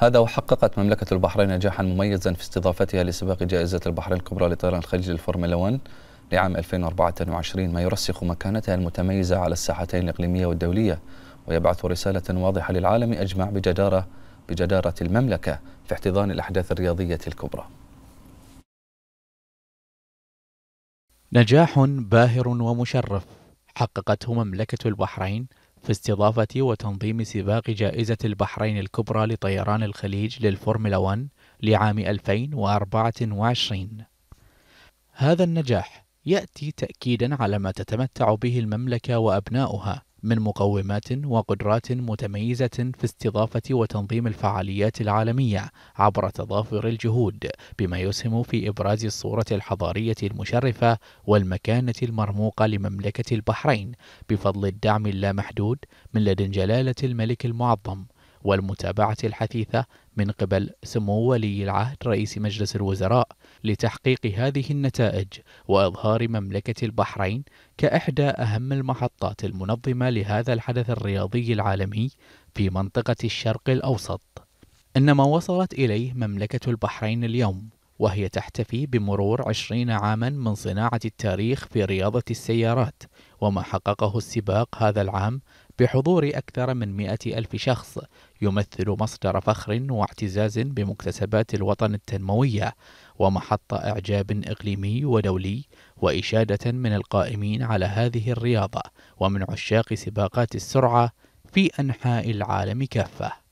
هذا وحققت مملكة البحرين نجاحا مميزا في استضافتها لسباق جائزة البحرين الكبرى لطيران الخليج للفورمولا 1 لعام 2024 ما يرسخ مكانتها المتميزة على الساحتين الإقليمية والدولية ويبعث رسالة واضحة للعالم أجمع بجدارة بجدارة المملكة في احتضان الأحداث الرياضية الكبرى نجاح باهر ومشرف حققته مملكة البحرين في استضافة وتنظيم سباق جائزة البحرين الكبرى لطيران الخليج للفورمولا 1 لعام 2024. هذا النجاح يأتي تأكيدا على ما تتمتع به المملكة وأبناؤها من مقومات وقدرات متميزة في استضافة وتنظيم الفعاليات العالمية عبر تضافر الجهود بما يسهم في إبراز الصورة الحضارية المشرفة والمكانة المرموقة لمملكة البحرين بفضل الدعم اللامحدود من لدن جلالة الملك المعظم والمتابعة الحثيثة من قبل سمو ولي العهد رئيس مجلس الوزراء لتحقيق هذه النتائج وإظهار مملكة البحرين كإحدى أهم المحطات المنظمة لهذا الحدث الرياضي العالمي في منطقة الشرق الأوسط. إن ما وصلت إليه مملكة البحرين اليوم وهي تحتفي بمرور عشرين عاما من صناعة التاريخ في رياضة السيارات وما حققه السباق هذا العام بحضور أكثر من مئة ألف شخص يمثل مصدر فخر واعتزاز بمكتسبات الوطن التنموية ومحط إعجاب إقليمي ودولي وإشادة من القائمين على هذه الرياضة ومن عشاق سباقات السرعة في أنحاء العالم كافة